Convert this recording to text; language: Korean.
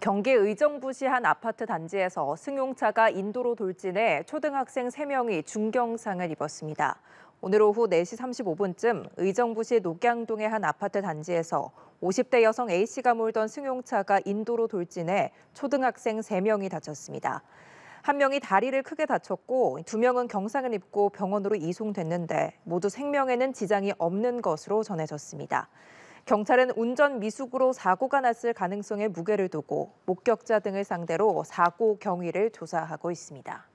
경기 의정부시 한 아파트 단지에서 승용차가 인도로 돌진해 초등학생 3명이 중경상을 입었습니다. 오늘 오후 4시 35분쯤 의정부시 녹양동의 한 아파트 단지에서 50대 여성 A씨가 몰던 승용차가 인도로 돌진해 초등학생 3명이 다쳤습니다. 한 명이 다리를 크게 다쳤고 두 명은 경상을 입고 병원으로 이송됐는데 모두 생명에는 지장이 없는 것으로 전해졌습니다. 경찰은 운전 미숙으로 사고가 났을 가능성에 무게를 두고 목격자 등을 상대로 사고 경위를 조사하고 있습니다.